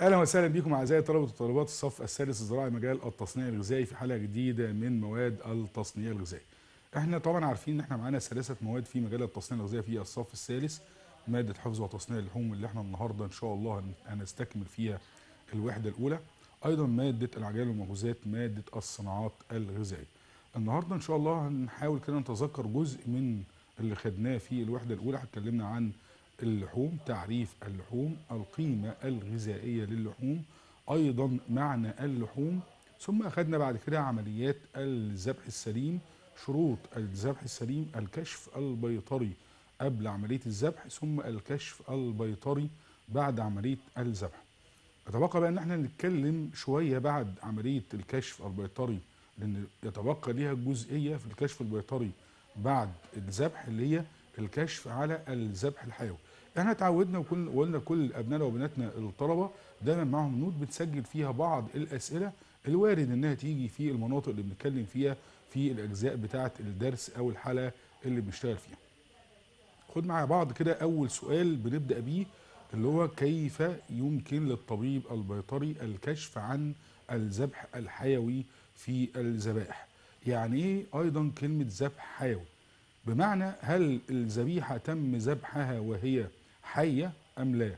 اهلا وسهلا بكم اعزائي طلبه وطالبات الصف الثالث الزراعي مجال التصنيع الغذائي في حلقه جديده من مواد التصنيع الغذائي. احنا طبعا عارفين ان احنا معانا ثلاثه مواد في مجال التصنيع الغذائي في الصف الثالث ماده حفظ وتصنيع اللحوم اللي احنا النهارده ان شاء الله هنستكمل فيها الوحده الاولى. ايضا ماده العجائب والمخبوزات ماده الصناعات الغذائيه. النهارده ان شاء الله هنحاول كده نتذكر جزء من اللي خدناه في الوحده الاولى هتكلمنا عن اللحوم تعريف اللحوم القيمة الغذائية للحوم أيضا معنى اللحوم ثم أخذنا بعد كده عمليات الذبح السليم شروط الذبح السليم الكشف البيطري قبل عملية الذبح ثم الكشف البيطري بعد عملية الذبح يتبقى بقى ان احنا نتكلم شوية بعد عملية الكشف البيطري لان يتبقى ليها جزئية في الكشف البيطري بعد الذبح اللي هي الكشف على الذبح الحيوي احنا تعودنا وكل وقلنا كل ابنائنا وبناتنا الطلبه دايما معاهم نوت بتسجل فيها بعض الاسئله الوارد انها تيجي في المناطق اللي بنتكلم فيها في الاجزاء بتاعه الدرس او الحلقه اللي بنشتغل فيها. خد معايا بعض كده اول سؤال بنبدا بيه اللي هو كيف يمكن للطبيب البيطري الكشف عن الذبح الحيوي في الذبائح؟ يعني ايه ايضا كلمه ذبح حيوي؟ بمعنى هل الذبيحه تم ذبحها وهي حيه ام لا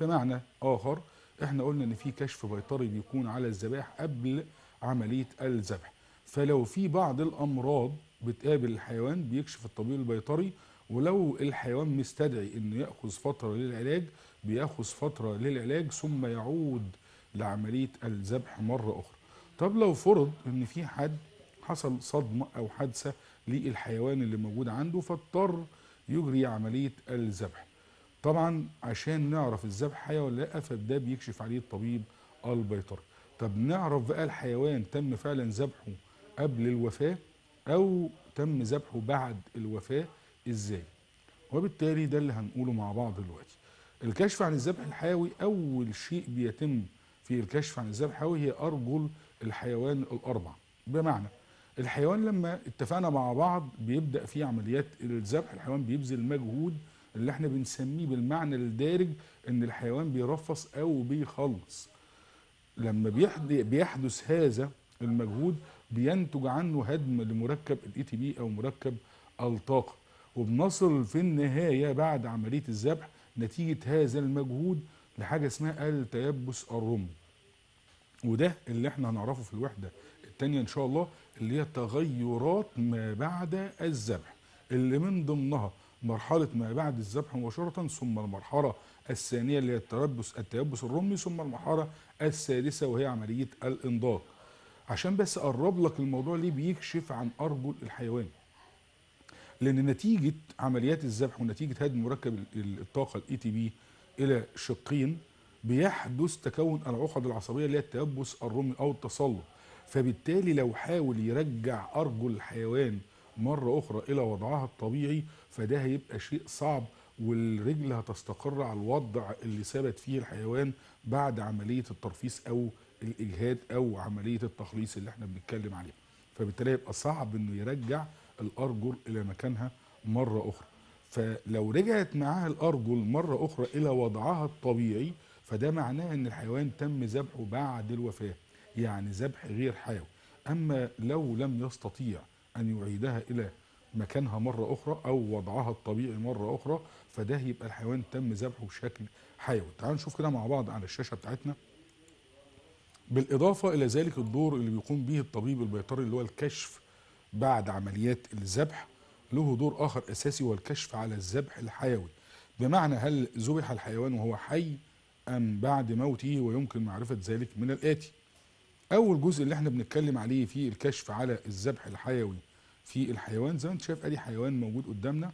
بمعنى اخر احنا قلنا ان في كشف بيطري بيكون على الذبائح قبل عمليه الذبح فلو في بعض الامراض بتقابل الحيوان بيكشف الطبيب البيطري ولو الحيوان مستدعي انه ياخذ فتره للعلاج بياخذ فتره للعلاج ثم يعود لعمليه الذبح مره اخرى طب لو فرض ان في حد حصل صدمه او حادثه للحيوان اللي موجود عنده فاضطر يجري عمليه الذبح طبعا عشان نعرف الذبح حي ولا لا فده بيكشف عليه الطبيب البيطري طب نعرف بقى الحيوان تم فعلا ذبحه قبل الوفاه او تم ذبحه بعد الوفاه ازاي وبالتالي ده اللي هنقوله مع بعض دلوقتي الكشف عن الذبح الحيوي اول شيء بيتم في الكشف عن الذبح الحيوي هي ارجل الحيوان الاربع بمعنى الحيوان لما اتفقنا مع بعض بيبدا في عمليات الذبح الحيوان بيبذل مجهود اللي احنا بنسميه بالمعنى الدارج ان الحيوان بيرفص او بيخلص لما بيحدث هذا المجهود بينتج عنه هدم لمركب الاي تي بي او مركب الطاقه وبنصل في النهايه بعد عمليه الذبح نتيجه هذا المجهود لحاجه اسمها التيبس الرمل وده اللي احنا هنعرفه في الوحده الثانيه ان شاء الله اللي هي تغيرات ما بعد الذبح اللي من ضمنها مرحله ما بعد الذبح مباشره ثم المرحله الثانيه اللي هي التربس التيبس الرمي ثم المرحله السادسه وهي عمليه الانضاج عشان بس اقرب لك الموضوع ليه بيكشف عن ارجل الحيوان لان نتيجه عمليات الذبح ونتيجه هدم مركب الطاقه الاي تي بي الى شقين بيحدث تكون العقد العصبيه اللي هي التيبس الرمي او التسلط فبالتالي لو حاول يرجع ارجل الحيوان مرة أخرى إلى وضعها الطبيعي فده هيبقى شيء صعب والرجل هتستقر على الوضع اللي ثبت فيه الحيوان بعد عملية الترفيس أو الإجهاد أو عملية التخليص اللي احنا بنتكلم عليها فبالتالي يبقى صعب إنه يرجع الأرجل إلى مكانها مرة أخرى فلو رجعت معاها الأرجل مرة أخرى إلى وضعها الطبيعي فده معناه إن الحيوان تم ذبحه بعد الوفاة يعني ذبح غير حيوي أما لو لم يستطيع أن يعيدها إلى مكانها مرة أخرى أو وضعها الطبيعي مرة أخرى فده يبقى الحيوان تم ذبحه بشكل حيوي تعالوا نشوف كده مع بعض على الشاشة بتاعتنا بالإضافة إلى ذلك الدور اللي بيقوم به الطبيب البيطري اللي هو الكشف بعد عمليات الذبح له دور آخر أساسي هو الكشف على الذبح الحيوي بمعنى هل ذبح الحيوان وهو حي أم بعد موته ويمكن معرفة ذلك من الآتي اول جزء اللي احنا بنتكلم عليه في الكشف على الذبح الحيوي في الحيوان زي ما انت شايف ادي حيوان موجود قدامنا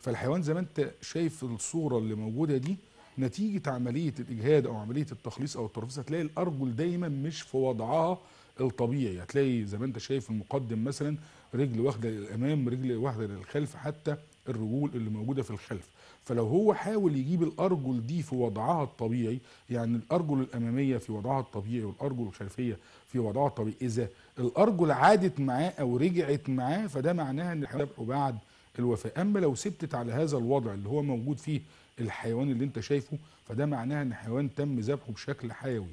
فالحيوان زي ما انت شايف الصوره اللي موجوده دي نتيجه عمليه الاجهاد او عمليه التخليص او الترفيس هتلاقي الارجل دايما مش في وضعها الطبيعي هتلاقي زي ما انت شايف المقدم مثلا رجل واخده للامام رجل واخده للخلف حتى الرجول اللي موجوده في الخلف فلو هو حاول يجيب الارجل دي في وضعها الطبيعي يعني الارجل الاماميه في وضعها الطبيعي والارجل الخلفيه في وضعها الطبيعي اذا الارجل عادت معاه او رجعت معاه فده معناها ان الحيوان بعد الوفاه اما لو ثبتت على هذا الوضع اللي هو موجود فيه الحيوان اللي انت شايفه فده معناها ان الحيوان تم ذبحه بشكل حيوي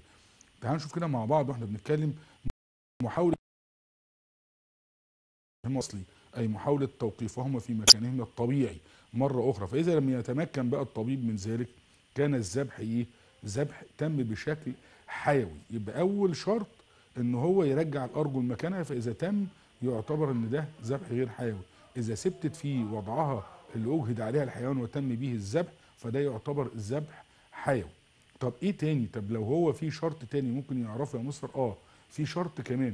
تعالوا نشوف كده مع بعض واحنا بنتكلم محاوله اصلي اي محاوله توقيفهما في مكانهما الطبيعي مرة أخرى فإذا لم يتمكن بقى الطبيب من ذلك كان الذبح إيه ذبح تم بشكل حيوي يبقى أول شرط إن هو يرجع الأرجل مكانها فإذا تم يعتبر إن ده ذبح غير حيوي إذا ثبتت في وضعها اللي أجهد عليها الحيوان وتم به الذبح فده يعتبر ذبح حيوي طب إيه تاني طب لو هو في شرط تاني ممكن يعرفه يا مصر آه في شرط كمان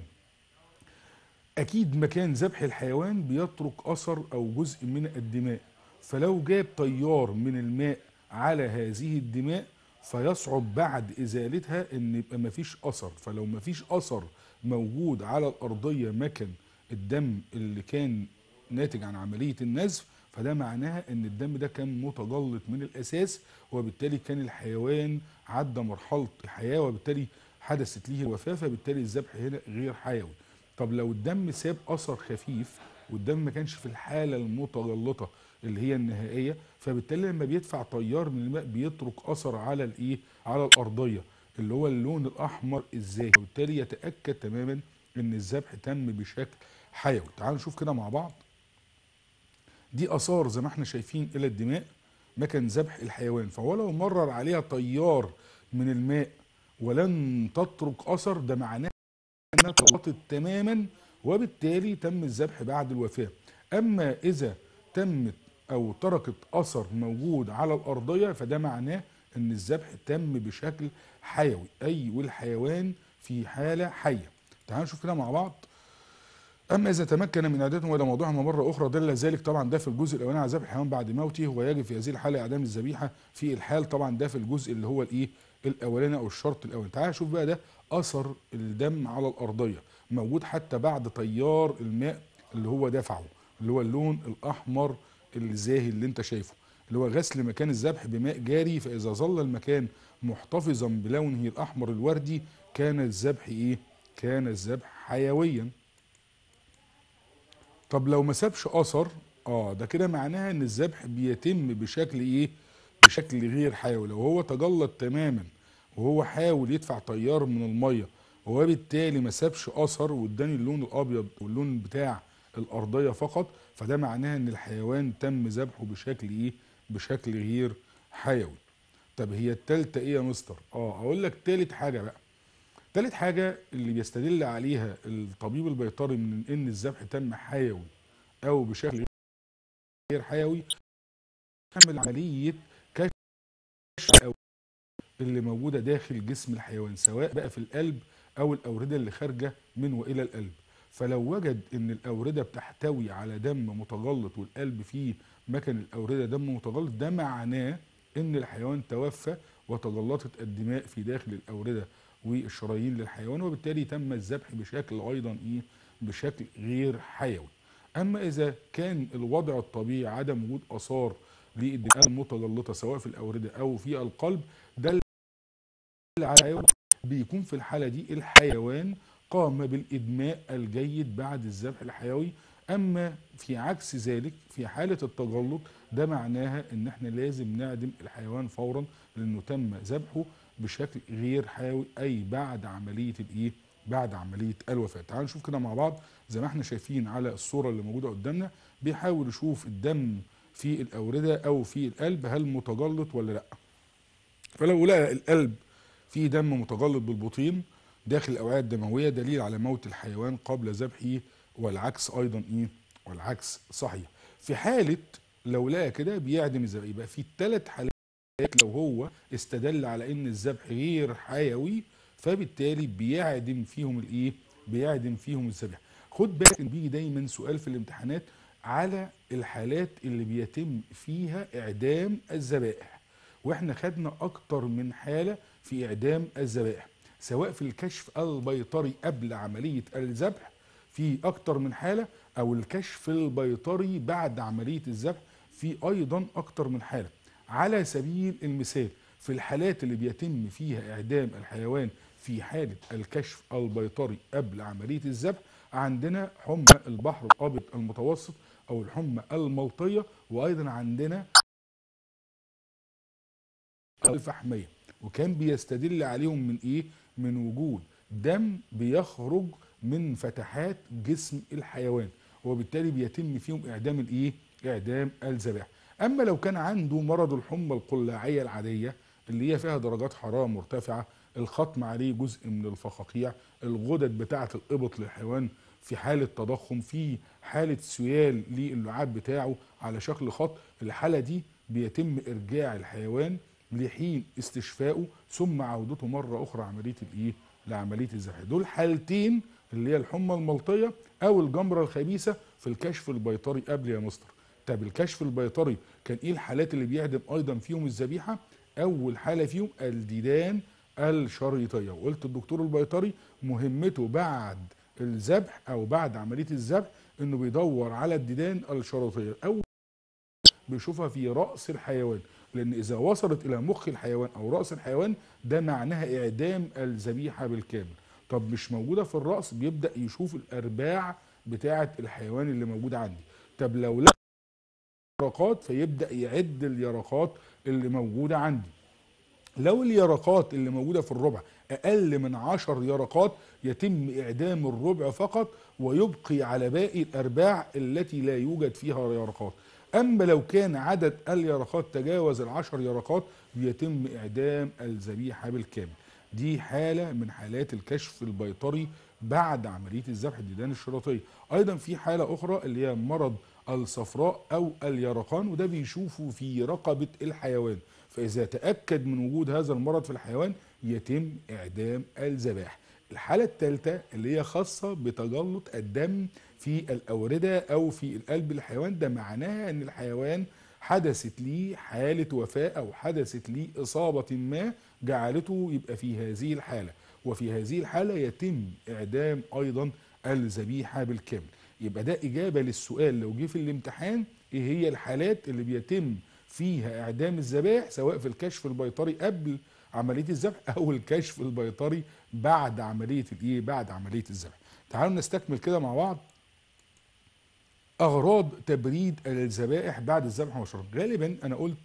اكيد مكان ذبح الحيوان بيترك اثر او جزء من الدماء فلو جاب تيار من الماء على هذه الدماء فيصعب بعد ازالتها ان يبقى مفيش اثر فلو مفيش اثر موجود على الارضيه مكن الدم اللي كان ناتج عن عمليه النزف فده معناها ان الدم ده كان متجلط من الاساس وبالتالي كان الحيوان عدى مرحله الحياه وبالتالي حدثت ليه الوفاه فبالتالي الذبح هنا غير حيوي طب لو الدم ساب اثر خفيف والدم ما كانش في الحاله المتجلطه اللي هي النهائيه فبالتالي لما بيدفع تيار من الماء بيترك اثر على الايه على الارضيه اللي هو اللون الاحمر الزاهي وبالتالي يتاكد تماما ان الذبح تم بشكل حيوي تعالوا نشوف كده مع بعض دي اثار زي ما احنا شايفين الى الدماء مكان ذبح الحيوان فولو مرر عليها تيار من الماء ولن تترك اثر ده معناه انها تغطت تماما وبالتالي تم الذبح بعد الوفاه اما اذا تمت او تركت اثر موجود على الارضيه فده معناه ان الذبح تم بشكل حيوي اي والحيوان في حاله حيه تعالوا نشوف كده مع بعض اما اذا تمكن من اعدادهم وده موضوعنا مره اخرى دل ذلك طبعا ده في الجزء الاولاني على ذبح الحيوان بعد موته ويجب في هذه الحاله اعدام الذبيحه في الحال طبعا ده في الجزء اللي هو الايه الاولاني او الشرط الاولاني تعال شوف بقى ده اثر الدم على الارضيه موجود حتى بعد تيار الماء اللي هو دفعه اللي هو اللون الاحمر الزاهي اللي انت شايفه اللي هو غسل مكان الذبح بماء جاري فإذا ظل المكان محتفظا بلونه الأحمر الوردي كان الذبح إيه؟ كان الذبح حيويا طب لو ما سابش أثر آه ده كده معناها إن الذبح بيتم بشكل إيه؟ بشكل غير حيوي لو هو تجلط تماما وهو حاول يدفع تيار من المية وبالتالي ما سابش أثر واداني اللون الأبيض واللون بتاع الارضيه فقط فده معناه ان الحيوان تم ذبحه بشكل ايه بشكل غير حيوي طب هي التالتة ايه يا مستر اه اقول لك تالت حاجه بقى تالت حاجه اللي بيستدل عليها الطبيب البيطري من ان الذبح تم حيوي او بشكل غير حيوي عمل عمليه كشف او اللي موجوده داخل جسم الحيوان سواء بقى في القلب او الاورده اللي خارجه من والى القلب فلو وجد ان الاورده بتحتوي على دم متجلط والقلب فيه مكن الاورده دم متجلط ده معناه ان الحيوان توفى وتجلطت الدماء في داخل الاورده والشرايين للحيوان وبالتالي تم الذبح بشكل ايضا ايه بشكل غير حيوي اما اذا كان الوضع الطبيعي عدم وجود اثار للدماء المتجلطه سواء في الاورده او في القلب ده بيكون في الحاله دي الحيوان قام بالإدماء الجيد بعد الذبح الحيوي أما في عكس ذلك في حالة التجلط ده معناها إن احنا لازم نعدم الحيوان فورا لأنه تم ذبحه بشكل غير حيوي أي بعد عملية الإيه؟ بعد عملية الوفاة تعالوا نشوف كده مع بعض زي ما احنا شايفين على الصورة اللي موجودة قدامنا بيحاول يشوف الدم في الأوردة أو في القلب هل متجلط ولا لأ فلو لقى القلب فيه دم متجلط بالبطين داخل الاوعيه الدمويه دليل على موت الحيوان قبل ذبحه والعكس ايضا ايه والعكس صحيح في حاله لو لقى كده بيعدم الذبح يبقى في ثلاث حالات لو هو استدل على ان الذبح غير حيوي فبالتالي بيعدم فيهم الايه بيعدم فيهم الذبح خد بالك ان بيجي دايما سؤال في الامتحانات على الحالات اللي بيتم فيها اعدام الذبائح واحنا خدنا اكتر من حاله في اعدام الذبائح سواء في الكشف البيطري قبل عملية الذبح في أكتر من حالة أو الكشف البيطري بعد عملية الذبح في أيضا أكتر من حالة على سبيل المثال في الحالات اللي بيتم فيها إعدام الحيوان في حالة الكشف البيطري قبل عملية الذبح عندنا حمى البحر الأبيض المتوسط أو الحمى الملطية وأيضا عندنا الفحمية وكان بيستدل عليهم من إيه؟ من وجود دم بيخرج من فتحات جسم الحيوان وبالتالي بيتم فيهم اعدام الايه اعدام الذبائح اما لو كان عنده مرض الحمى القلاعيه العاديه اللي هي فيها درجات حراره مرتفعه الخطم عليه جزء من الفقاقيع الغدد بتاعه الابط للحيوان في حاله تضخم في حاله سيال للعاب بتاعه على شكل خط الحاله دي بيتم ارجاع الحيوان لحين استشفائه ثم عودته مره اخرى عمليه الايه لعمليه الزحف دول حالتين اللي هي الحمى الملطيه او الجمره الخبيثه في الكشف البيطري قبل يا مستر طب الكشف البيطري كان ايه الحالات اللي بيعدم ايضا فيهم الذبيحه اول حاله فيهم الديدان الشريطيه وقلت الدكتور البيطري مهمته بعد الذبح او بعد عمليه الذبح انه بيدور على الديدان الشريطيه اول بيشوفها في راس الحيوان لأن إذا وصلت إلى مخ الحيوان أو رأس الحيوان ده معناها إعدام الذبيحة بالكامل طب مش موجودة في الرأس بيبدأ يشوف الأرباع بتاعة الحيوان اللي موجود عندي طب لو لا يرقات فيبدأ يعد اليرقات اللي موجودة عندي لو اليرقات اللي موجودة في الربع أقل من عشر يرقات يتم إعدام الربع فقط ويبقي على باقي الأرباع التي لا يوجد فيها يرقات أما لو كان عدد اليرقات تجاوز العشر يرقات بيتم إعدام الذبيحة بالكامل دي حالة من حالات الكشف البيطري بعد عملية الذبح الديدان الشرطية أيضا في حالة أخرى اللي هي مرض الصفراء أو اليرقان وده بيشوفوا في رقبة الحيوان فإذا تأكد من وجود هذا المرض في الحيوان يتم إعدام الذبائح الحالة الثالثة اللي هي خاصة بتجلط الدم في الأوردة أو في القلب الحيوان ده معناها أن الحيوان حدثت ليه حالة وفاة أو حدثت ليه إصابة ما جعلته يبقى في هذه الحالة وفي هذه الحالة يتم إعدام أيضا الذبيحة بالكامل يبقى ده إجابة للسؤال لو جه في الامتحان إيه هي الحالات اللي بيتم فيها إعدام الذبائح سواء في الكشف البيطري قبل عملية الذبح أو الكشف البيطري بعد عمليه الايه بعد عمليه الذبح تعالوا نستكمل كده مع بعض اغراض تبريد الذبائح بعد الذبح والشرب غالبا انا قلت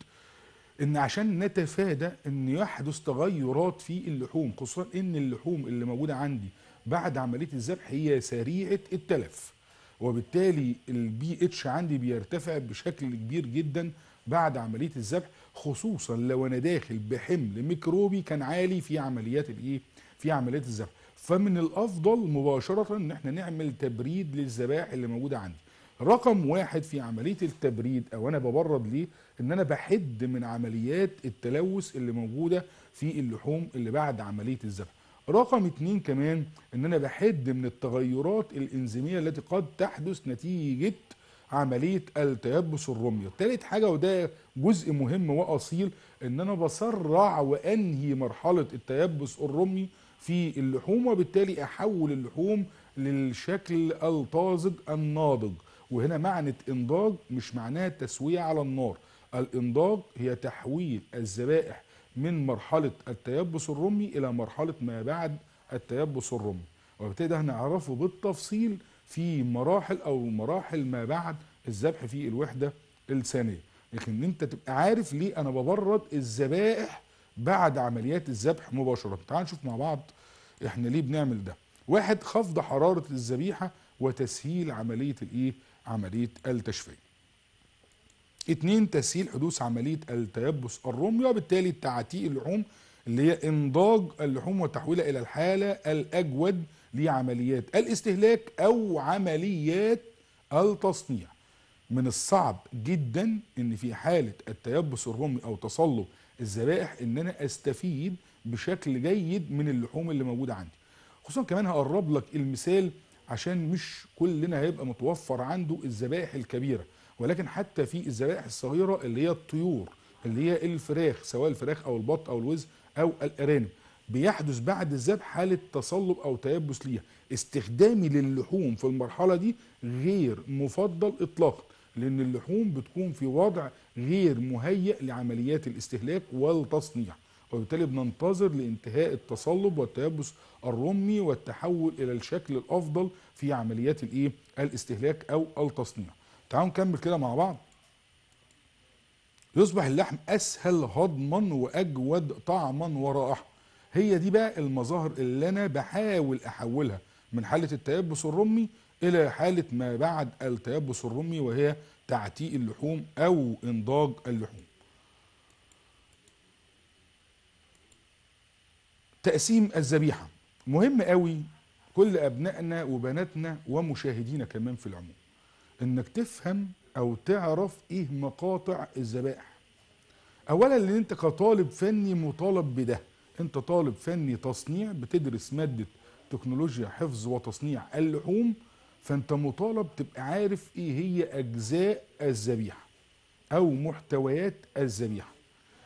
ان عشان نتفادى ان يحدث تغيرات في اللحوم خصوصا ان اللحوم اللي موجوده عندي بعد عمليه الذبح هي سريعه التلف وبالتالي البي اتش عندي بيرتفع بشكل كبير جدا بعد عمليه الذبح خصوصا لو انا داخل بحمل ميكروبي كان عالي في عمليات الايه في عمليه الذبح فمن الافضل مباشره ان احنا نعمل تبريد للذبائح اللي موجوده عندي رقم واحد في عمليه التبريد او انا ببرد ليه ان انا بحد من عمليات التلوث اللي موجوده في اللحوم اللي بعد عمليه الذبح رقم اتنين كمان ان انا بحد من التغيرات الانزيميه التي قد تحدث نتيجه عمليه التيبس الرميه تالت حاجه وده جزء مهم واصيل ان انا بسرع وانهي مرحله التيبس الرمي في اللحوم وبالتالي احول اللحوم للشكل الطازج الناضج وهنا معنى انضاج مش معناها تسويه على النار الانضاج هي تحويل الذبائح من مرحله التيبس الرمي الى مرحله ما بعد التيبس الرمي وبالتالي ده هنعرفه بالتفصيل في مراحل او مراحل ما بعد الذبح في الوحده الثانيه لكن انت تبقى عارف ليه انا ببرد الذبائح بعد عمليات الذبح مباشرة تعال نشوف مع بعض احنا ليه بنعمل ده واحد خفض حرارة الذبيحة وتسهيل عملية الايه عملية التشفيه اتنين تسهيل حدوث عملية التيبس الرمي وبالتالي تعتيق اللحوم اللي هي انضاج اللحوم وتحويلها الى الحالة الاجود لعمليات الاستهلاك او عمليات التصنيع من الصعب جدا ان في حالة التيبس الرمي او تصلب الذبائح ان انا استفيد بشكل جيد من اللحوم اللي موجوده عندي خصوصا كمان هقرب لك المثال عشان مش كلنا هيبقى متوفر عنده الذبائح الكبيره ولكن حتى في الذبائح الصغيره اللي هي الطيور اللي هي الفراخ سواء الفراخ او البط او الوز او الارانب بيحدث بعد الذبح حاله تصلب او تيبس ليها استخدامي للحوم في المرحله دي غير مفضل اطلاقا لان اللحوم بتكون في وضع غير مهيئ لعمليات الاستهلاك والتصنيع وبالتالي بننتظر لانتهاء التصلب والتيبس الرمي والتحول الى الشكل الافضل في عمليات الايه الاستهلاك او التصنيع تعالوا نكمل كده مع بعض يصبح اللحم اسهل هضما واجود طعما ورائحه هي دي بقى المظاهر اللي انا بحاول احولها من حاله التيبس الرمي الى حاله ما بعد التيبس الرمي وهي تعتيق اللحوم او انضاج اللحوم تقسيم الذبيحه مهم قوي كل ابنائنا وبناتنا ومشاهدينا كمان في العموم انك تفهم او تعرف ايه مقاطع الذبائح اولا ان انت كطالب فني مطالب بده انت طالب فني تصنيع بتدرس ماده تكنولوجيا حفظ وتصنيع اللحوم فانت مطالب تبقى عارف ايه هي اجزاء الذبيحه او محتويات الذبيحه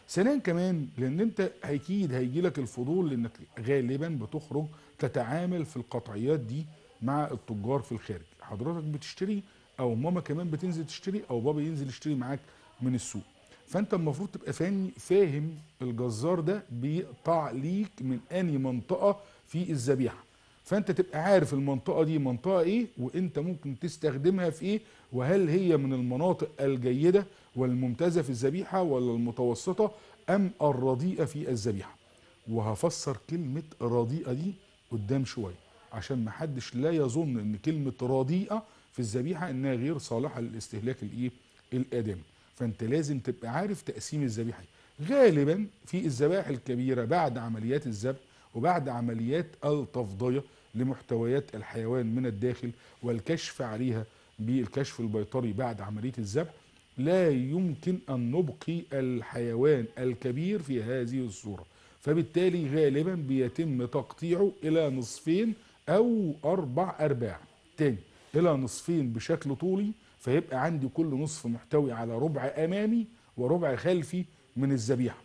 ثانيا كمان لان انت اكيد هيجي لك الفضول لانك غالبا بتخرج تتعامل في القطعيات دي مع التجار في الخارج حضرتك بتشتري او ماما كمان بتنزل تشتري او بابا ينزل يشتري معاك من السوق فانت المفروض تبقى فاني فاهم الجزار ده بيقطع ليك من اني منطقه في الذبيحه فانت تبقى عارف المنطقه دي منطقه ايه وانت ممكن تستخدمها في ايه وهل هي من المناطق الجيده والممتازه في الذبيحه ولا المتوسطه ام الرديئه في الذبيحه وهفسر كلمه رديئه دي قدام شويه عشان محدش لا يظن ان كلمه رديئه في الذبيحه انها غير صالحه للاستهلاك الايه الادمي فانت لازم تبقى عارف تقسيم الذبيحه غالبا في الذبائح الكبيره بعد عمليات الذبح وبعد عمليات التفضيه لمحتويات الحيوان من الداخل والكشف عليها بالكشف البيطري بعد عملية الذبح لا يمكن أن نبقي الحيوان الكبير في هذه الصورة فبالتالي غالبا بيتم تقطيعه إلى نصفين أو أربع أرباع تاني إلى نصفين بشكل طولي فيبقى عندي كل نصف محتوي على ربع أمامي وربع خلفي من الذبيحة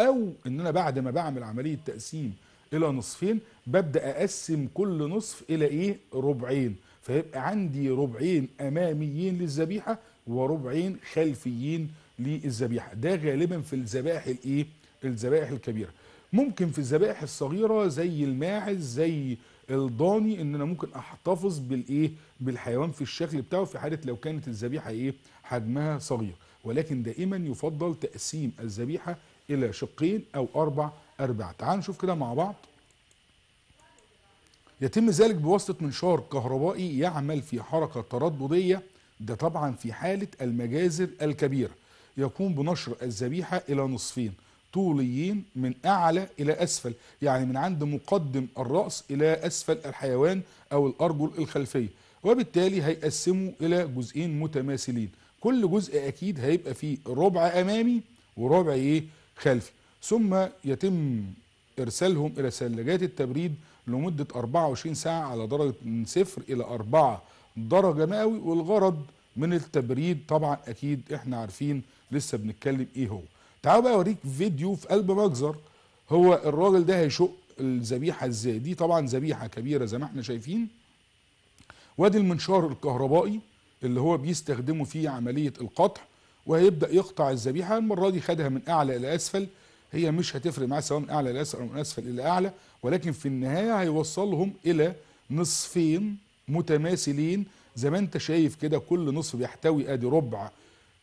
أو إن أنا بعد ما بعمل عملية تقسيم الى نصفين ببدا اقسم كل نصف الى ايه ربعين فيبقى عندي ربعين اماميين للذبيحه وربعين خلفيين للذبيحه ده غالبا في الذبائح الايه الذبائح الكبيره ممكن في الذبائح الصغيره زي الماعز زي الضاني ان انا ممكن احتفظ بالايه بالحيوان في الشكل بتاعه في حاله لو كانت الذبيحه ايه حجمها صغير ولكن دائما يفضل تقسيم الذبيحه الى شقين او اربع أربعة تعال نشوف كده مع بعض يتم ذلك بواسطة منشار كهربائي يعمل في حركة ترددية ده طبعا في حالة المجازر الكبيرة يقوم بنشر الذبيحة إلى نصفين طوليين من أعلى إلى أسفل يعني من عند مقدم الرأس إلى أسفل الحيوان أو الأرجل الخلفية وبالتالي هيقسمه إلى جزئين متماثلين كل جزء أكيد هيبقى فيه ربع أمامي وربع إيه خلفي ثم يتم إرسالهم إلى ثلاجات التبريد لمدة 24 ساعة على درجة من صفر إلى 4 درجة مئوي والغرض من التبريد طبعا أكيد إحنا عارفين لسه بنتكلم إيه هو تعالوا بقى أوريك فيديو في قلب مجزر هو الراجل ده هيشق الذبيحة إزاي دي طبعا ذبيحة كبيرة زي ما إحنا شايفين وادي المنشار الكهربائي اللي هو بيستخدمه في عملية القطع وهيبدأ يقطع الذبيحة المرة دي خدها من أعلى إلى أسفل هي مش هتفرق معاه سواء من اعلى اسفل او من اسفل الى اعلى ولكن في النهايه هيوصلهم الى نصفين متماثلين زي ما انت شايف كده كل نصف بيحتوي ادي ربع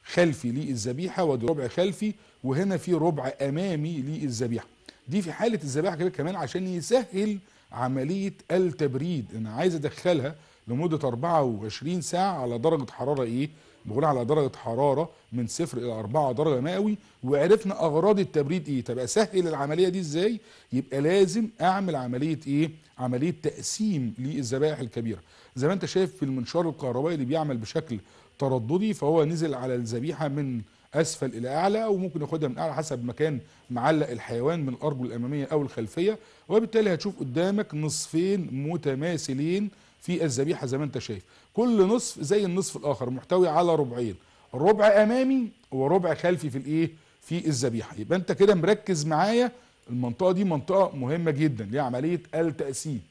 خلفي للذبيحه وادي ربع خلفي وهنا في ربع امامي للذبيحه دي في حاله الذبيحه كده كمان عشان يسهل عمليه التبريد انا عايز ادخلها لمده 24 ساعه على درجه حراره ايه بقول على درجه حراره من صفر الى 4 درجه مئوي وعرفنا اغراض التبريد ايه طب اسهل العمليه دي ازاي يبقى لازم اعمل عمليه ايه عمليه تقسيم للذبائح الكبيره زي ما انت شايف في المنشار الكهربائي اللي بيعمل بشكل ترددي فهو نزل على الذبيحه من اسفل الى اعلى وممكن ياخدها من اعلى حسب مكان معلق الحيوان من الارجل الاماميه او الخلفيه وبالتالي هتشوف قدامك نصفين متماثلين في الذبيحه زي ما انت شايف كل نصف زي النصف الاخر محتوي على ربعين ربع امامي وربع خلفي في الايه في الذبيحه يبقى انت كده مركز معايا المنطقه دي منطقه مهمه جدا لعمليه التقسيم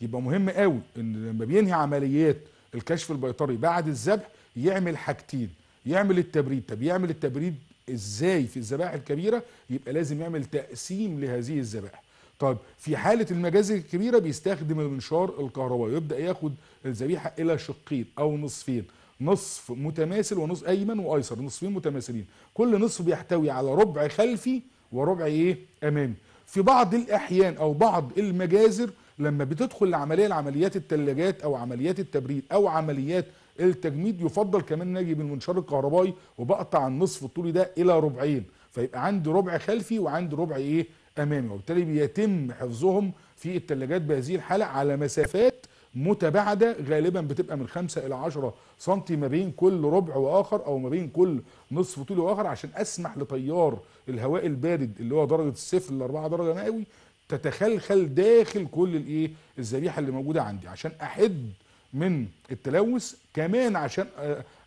يبقى مهم قوي ان لما بينهي عمليات الكشف البيطري بعد الذبح يعمل حاجتين يعمل التبريد طب يعمل التبريد ازاي في الذبائح الكبيره يبقى لازم يعمل تقسيم لهذه الذبائح طيب في حاله المجازر الكبيره بيستخدم المنشار الكهربائي يبدا ياخد الذبيحه الى شقين او نصفين نصف متماثل ونصف ايمن وايسر نصفين متماثلين كل نصف بيحتوي على ربع خلفي وربع ايه امامي في بعض الاحيان او بعض المجازر لما بتدخل العمليه لعمليات الثلاجات او عمليات التبريد او عمليات التجميد يفضل كمان نجي بالمنشار الكهربائي وبقطع النصف الطولي ده الى ربعين فيبقى عندي ربع خلفي وعندي ربع ايه امامي وبالتالي بيتم حفظهم في الثلاجات بهذه الحاله على مسافات متباعده غالبا بتبقى من 5 الى 10 سم ما بين كل ربع واخر او ما بين كل نصف طول واخر عشان اسمح لتيار الهواء البارد اللي هو درجه الصفر ل 4 درجه مئوي تتخلخل داخل كل الايه الذبيحه اللي موجوده عندي عشان احد من التلوث كمان عشان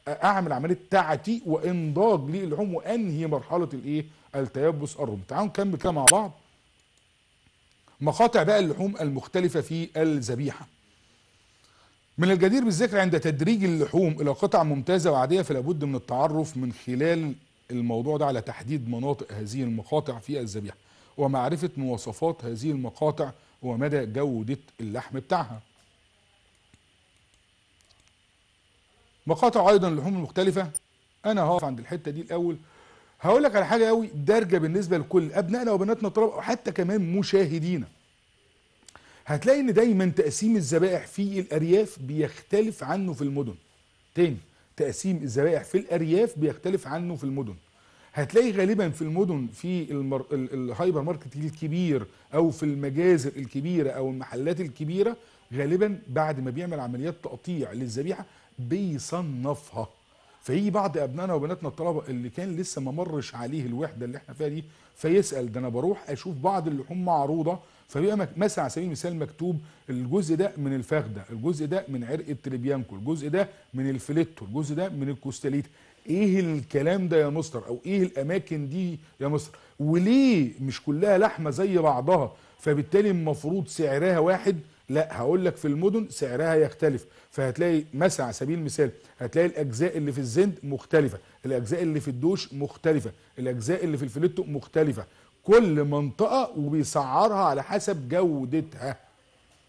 اعمل عمليه تعتيق وانضاج للحوم وانهي مرحله الايه التيبس الرمل تعالوا نكمل كده مع بعض مقاطع بقى اللحوم المختلفة في الذبيحة من الجدير بالذكر عند تدريج اللحوم إلى قطع ممتازة وعادية فلا بد من التعرف من خلال الموضوع ده على تحديد مناطق هذه المقاطع في الذبيحة ومعرفة مواصفات هذه المقاطع ومدى جودة اللحم بتاعها مقاطع أيضا اللحوم المختلفة أنا هقف عند الحتة دي الأول هقول لك على حاجه قوي دارجه بالنسبه لكل ابنائنا وبناتنا الطلبه وحتى كمان مشاهدينا هتلاقي ان دايما تقسيم الذبائح في الارياف بيختلف عنه في المدن تاني تقسيم الذبائح في الارياف بيختلف عنه في المدن هتلاقي غالبا في المدن في المر... الهايبر ماركت الكبير او في المجازر الكبيره او المحلات الكبيره غالبا بعد ما بيعمل عمليات تقطيع للذبيحه بيصنفها فيجي بعض ابنائنا وبناتنا الطلبه اللي كان لسه ما مرش عليه الوحده اللي احنا فيها دي فيسال ده انا بروح اشوف بعض اللحوم معروضه فبيبقى مثلا على سبيل المثال مكتوب الجزء ده من الفخده، الجزء ده من عرق التريبيانكو، الجزء ده من الفليتو، الجزء ده من الكوستاليتا. ايه الكلام ده يا مستر او ايه الاماكن دي يا مستر؟ وليه مش كلها لحمه زي بعضها؟ فبالتالي المفروض سعرها واحد لا هقول لك في المدن سعرها يختلف فهتلاقي مثلا على سبيل المثال هتلاقي الاجزاء اللي في الزند مختلفه الاجزاء اللي في الدوش مختلفه الاجزاء اللي في الفليتو مختلفه كل منطقه وبيسعرها على حسب جودتها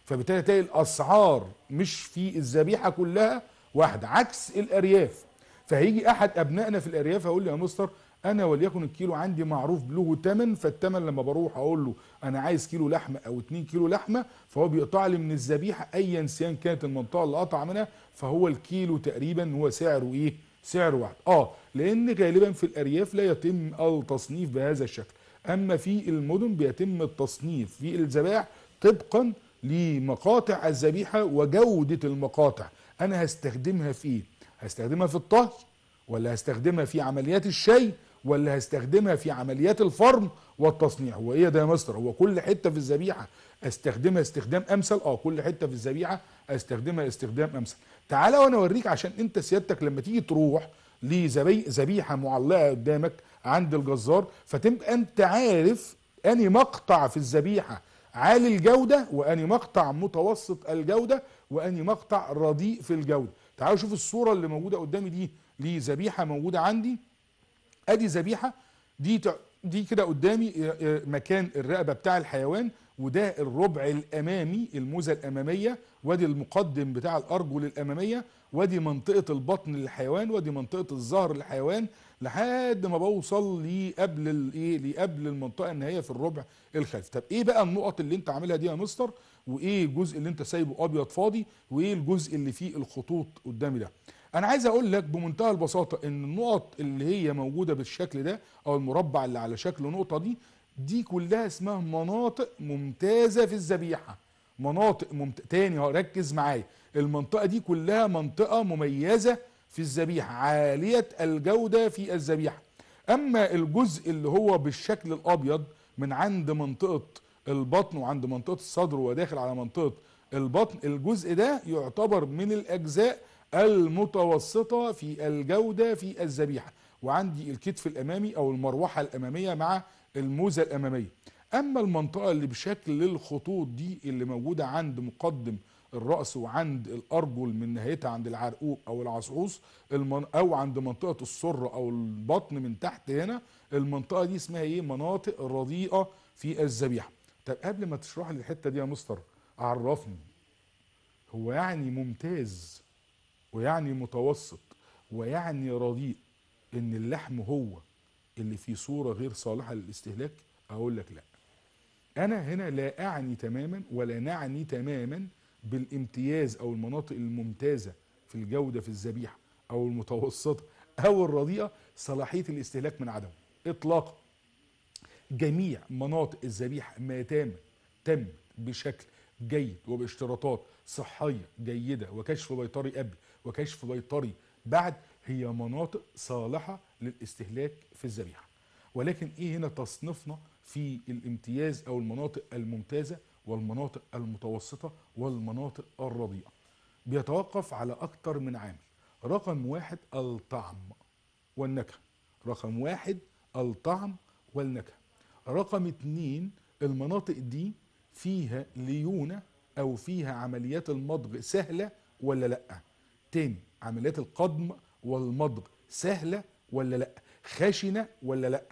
فبالتالي هتلاقي الاسعار مش في الذبيحه كلها واحده عكس الارياف فهيجي احد ابنائنا في الارياف هيقول لي يا مستر انا وليكن الكيلو عندي معروف له تمن فالتمن لما بروح اقول له انا عايز كيلو لحمه او 2 كيلو لحمه فهو بيقطع لي من الذبيحه ايا سيان كانت المنطقه اللي قطع منها فهو الكيلو تقريبا هو سعره ايه سعر واحد اه لان غالبا في الارياف لا يتم التصنيف بهذا الشكل اما في المدن بيتم التصنيف في الذبائح طبقا لمقاطع الذبيحه وجوده المقاطع انا هستخدمها في ايه هستخدمها في الطهي ولا هستخدمها في عمليات الشي واللي هستخدمها في عمليات الفرم والتصنيع هو ايه ده يا مستر هو كل حته في الذبيحه استخدمها استخدام امثل اه كل حته في الذبيحه استخدمها استخدام امثل تعالى وانا اوريك عشان انت سيادتك لما تيجي تروح لذبيحه معلقه قدامك عند الجزار فتبقى انت عارف اني مقطع في الذبيحه عالي الجوده واني مقطع متوسط الجوده واني مقطع رديء في الجوده تعالوا شوف الصوره اللي موجوده قدامي دي لذبيحه موجوده عندي ادي ذبيحه دي دي كده قدامي آه، آه، مكان الرقبه بتاع الحيوان وده الربع الامامي الموزه الاماميه وادي المقدم بتاع الارجل الاماميه وادي منطقه البطن للحيوان وادي منطقه الظهر للحيوان لحد ما بوصل لقبل الايه لقبل المنطقه النهائيه في الربع الخلفي طب ايه بقى النقط اللي انت عاملها دي يا مستر وايه الجزء اللي انت سايبه ابيض فاضي وايه الجزء اللي فيه الخطوط قدامي ده انا عايز اقول لك بمنتهى البساطه ان النقط اللي هي موجوده بالشكل ده او المربع اللي على شكل نقطه دي دي كلها اسمها مناطق ممتازه في الذبيحه مناطق ممت... تاني ركز معايا المنطقه دي كلها منطقه مميزه في الذبيحه عاليه الجوده في الذبيحه اما الجزء اللي هو بالشكل الابيض من عند منطقه البطن وعند منطقه الصدر وداخل على منطقه البطن الجزء ده يعتبر من الاجزاء المتوسطة في الجودة في الذبيحة وعندي الكتف الأمامي أو المروحة الأمامية مع الموزة الأمامية أما المنطقة اللي بشكل الخطوط دي اللي موجودة عند مقدم الرأس وعند الأرجل من نهايتها عند العرقوق أو العصعوص المن... أو عند منطقة السرة أو البطن من تحت هنا المنطقة دي اسمها إيه مناطق الرديئة في الذبيحة طب قبل ما تشرح لي الحتة دي يا مستر عرفني هو يعني ممتاز ويعني متوسط ويعني رديء ان اللحم هو اللي في صورة غير صالحة للاستهلاك اقول لك لا انا هنا لا اعني تماما ولا نعني تماما بالامتياز او المناطق الممتازة في الجودة في الذبيحة او المتوسطة او الرديئة صلاحية الاستهلاك من عدمه اطلاقا جميع مناطق الذبيحة ما تام تمت بشكل جيد وباشتراطات صحية جيدة وكشف بيطري قبل وكشف بيطري بعد هي مناطق صالحة للاستهلاك في الذبيحة ولكن ايه هنا تصنيفنا في الامتياز او المناطق الممتازة والمناطق المتوسطة والمناطق الرضيئة بيتوقف على اكتر من عامل رقم واحد الطعم والنكهة رقم واحد الطعم والنكهة رقم اتنين المناطق دي فيها ليونة او فيها عمليات المضغ سهلة ولا لأ تاني عمليات القضم والمضغ سهله ولا لا خشنه ولا لا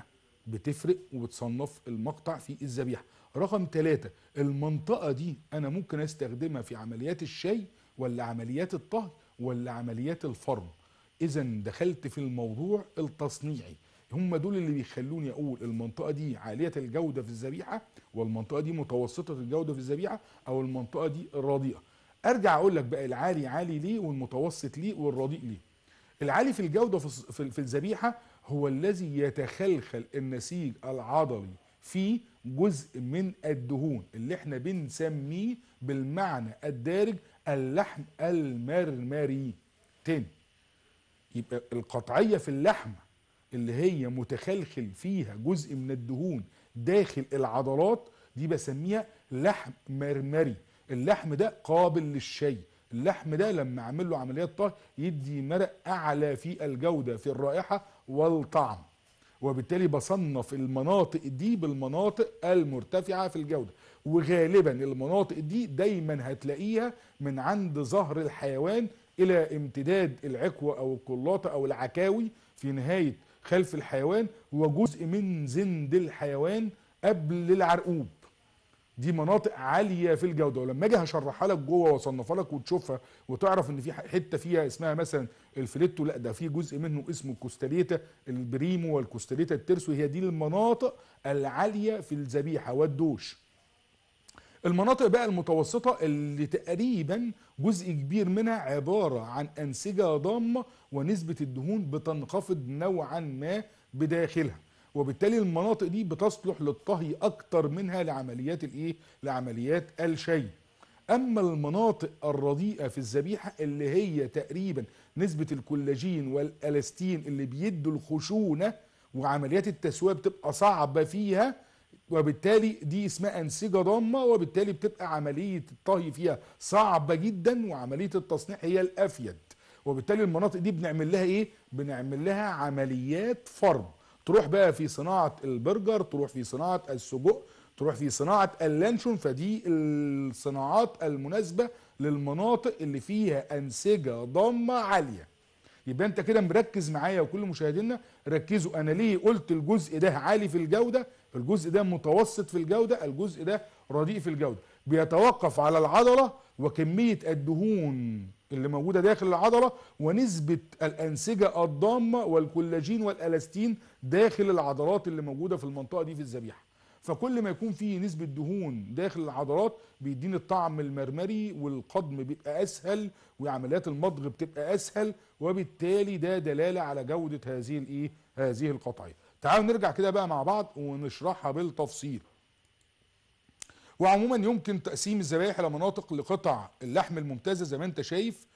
بتفرق وبتصنف المقطع في الذبيحه رقم ثلاثة المنطقة دي أنا ممكن أستخدمها في عمليات الشاي ولا عمليات الطهي ولا عمليات الفرم إذا دخلت في الموضوع التصنيعي هم دول اللي بيخلوني أقول المنطقة دي عالية الجودة في الذبيحة والمنطقة دي متوسطة الجودة في الذبيحة أو المنطقة دي رديئة ارجع اقول لك بقى العالي عالي ليه والمتوسط ليه والرديء ليه العالي في الجوده في الذبيحه هو الذي يتخلخل النسيج العضلي في جزء من الدهون اللي احنا بنسميه بالمعنى الدارج اللحم المرمري تاني يبقى القطعيه في اللحم اللي هي متخلخل فيها جزء من الدهون داخل العضلات دي بسميها لحم مرمري اللحم ده قابل للشي اللحم ده لما اعمل له عمليات طهي يدي مرق اعلى في الجوده في الرائحه والطعم وبالتالي بصنف المناطق دي بالمناطق المرتفعه في الجوده وغالبا المناطق دي دايما هتلاقيها من عند ظهر الحيوان الى امتداد العكوه او القلاطه او العكاوي في نهايه خلف الحيوان وجزء من زند الحيوان قبل العرقوب دي مناطق عاليه في الجوده ولما اجي هشرحها لك جوه واصنفها لك وتشوفها وتعرف ان في حته فيها اسمها مثلا الفليتو لا ده في جزء منه اسمه كوستاليتا البريمو والكوستاليتا الترسو هي دي المناطق العاليه في الذبيحه والدوش المناطق بقى المتوسطة اللي تقريبا جزء كبير منها عبارة عن أنسجة ضامة ونسبة الدهون بتنخفض نوعا ما بداخلها وبالتالي المناطق دي بتصلح للطهي اكتر منها لعمليات الايه لعمليات الشي اما المناطق الرديئه في الذبيحه اللي هي تقريبا نسبه الكولاجين والالستين اللي بيدوا الخشونه وعمليات التسويه بتبقى صعبه فيها وبالتالي دي اسمها انسجه ضامه وبالتالي بتبقى عمليه الطهي فيها صعبه جدا وعمليه التصنيع هي الافيد وبالتالي المناطق دي بنعمل لها ايه بنعمل لها عمليات فرد تروح بقى في صناعه البرجر تروح في صناعه السجق تروح في صناعه اللانشون فدي الصناعات المناسبه للمناطق اللي فيها انسجه ضامه عاليه يبقى انت كده مركز معايا وكل مشاهدينا ركزوا انا ليه قلت الجزء ده عالي في الجوده الجزء ده متوسط في الجوده الجزء ده رديء في الجوده بيتوقف على العضله وكميه الدهون اللي موجودة داخل العضلة ونسبة الأنسجة الضامة والكولاجين والألاستين داخل العضلات اللي موجودة في المنطقة دي في الذبيحة فكل ما يكون فيه نسبة دهون داخل العضلات بيديني الطعم المرمري والقضم بيبقى أسهل وعمليات المضغ بتبقى أسهل وبالتالي ده دلالة على جودة هذه الإيه؟ هذه القطعية تعالوا نرجع كده بقى مع بعض ونشرحها بالتفصيل وعموما يمكن تقسيم الذبائح الى مناطق لقطع اللحم الممتازه زي ما انت شايف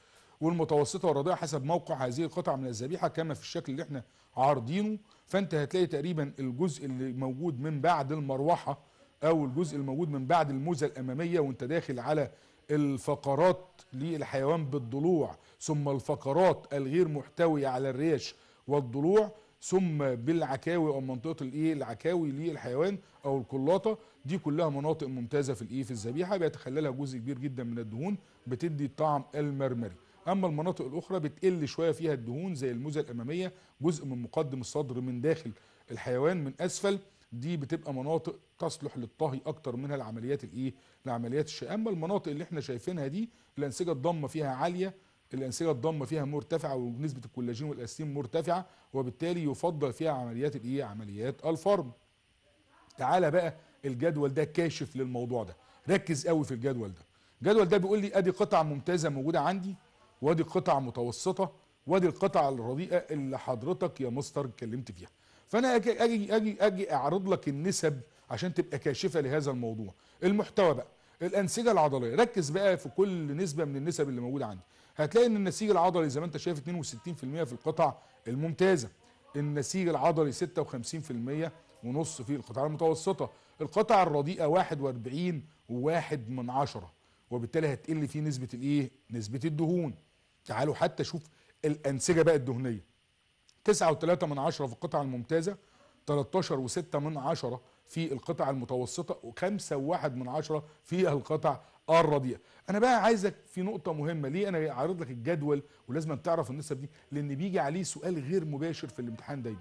والمتوسطه والرضيعه حسب موقع هذه القطع من الذبيحه كما في الشكل اللي احنا عارضينه فانت هتلاقي تقريبا الجزء اللي موجود من بعد المروحه او الجزء الموجود من بعد الموزه الاماميه وانت داخل على الفقرات للحيوان بالضلوع ثم الفقرات الغير محتويه على الريش والضلوع ثم بالعكاوي او منطقه الايه العكاوي للحيوان او الكلاطه دي كلها مناطق ممتازه في الايه في الذبيحه بيتخللها جزء كبير جدا من الدهون بتدي الطعم المرمري اما المناطق الاخرى بتقل شويه فيها الدهون زي الموزه الاماميه جزء من مقدم الصدر من داخل الحيوان من اسفل دي بتبقى مناطق تصلح للطهي اكتر منها العمليات الايه لعمليات الشيء اما المناطق اللي احنا شايفينها دي الانسجه الضامه فيها عاليه الانسجه الضامه فيها مرتفعه ونسبه الكولاجين والاستين مرتفعه وبالتالي يفضل فيها عمليات الايه عمليات الفرم تعالى بقى الجدول ده كاشف للموضوع ده ركز قوي في الجدول ده الجدول ده بيقول لي ادي قطع ممتازه موجوده عندي وادي قطع متوسطه وادي القطع الرديئه اللي حضرتك يا مستر اتكلمت فيها فانا اجي اجي اجي اجي اعرض لك النسب عشان تبقى كاشفه لهذا الموضوع المحتوى بقى الانسجه العضليه ركز بقى في كل نسبه من النسب اللي موجوده عندي هتلاقي ان النسيج العضلي زي ما انت شايف 62% في القطع الممتازه النسيج العضلي 56% ونص في القطع المتوسطه القطع الرديئه 41 وواحد من عشرة وبالتالي هتقل فيه نسبة الايه نسبة الدهون تعالوا حتى شوف الانسجة بقى الدهنية تسعة وتلاتة من عشرة في القطع الممتازة 13 وستة من عشرة في القطع المتوسطة وخمسة وواحد من عشرة في القطع الرديئة انا بقى عايزك في نقطة مهمة ليه انا عارض لك الجدول ولازم تعرف النسب دي لان بيجي عليه سؤال غير مباشر في الامتحان دايما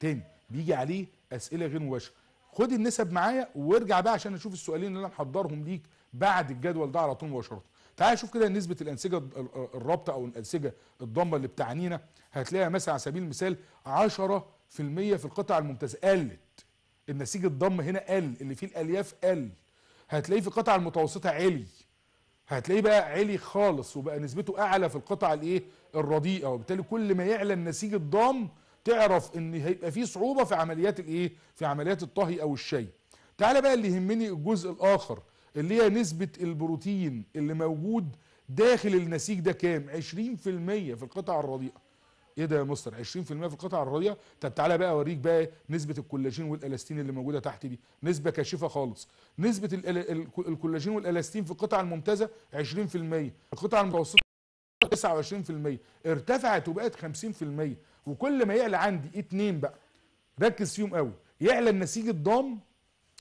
تاني بيجي عليه اسئلة غير مباشرة خد النسب معايا وارجع بقى عشان اشوف السؤالين اللي انا محضرهم ليك بعد الجدول ده على طول مباشره تعال شوف كده نسبه الانسجه الرابطه او الانسجه الضمه اللي بتعنينا هتلاقيها مثلا على سبيل المثال 10% في القطع الممتازه قلت النسيج الضم هنا قل اللي فيه الالياف قل هتلاقيه في القطع المتوسطه عالي هتلاقيه بقى عالي خالص وبقى نسبته اعلى في القطع الايه الرديئه وبالتالي كل ما يعلى النسيج الضام تعرف ان هيبقى في صعوبه في عمليات الايه في عمليات الطهي او الشاي تعالى بقى اللي يهمني الجزء الاخر اللي هي نسبه البروتين اللي موجود داخل النسيج ده كام 20% في القطع الرديئه ايه ده يا مستر 20% في القطع الرضيئه طب تعالى بقى اوريك بقى نسبه الكولاجين والالاستين اللي موجوده تحت دي نسبه كاشفه خالص نسبه الكولاجين والالاستين في القطع الممتازه 20% القطع المتوسطه 29% ارتفعت وبقت 50% وكل ما يعلى عندي اتنين بقى ركز فيهم قوي يعلى النسيج الضام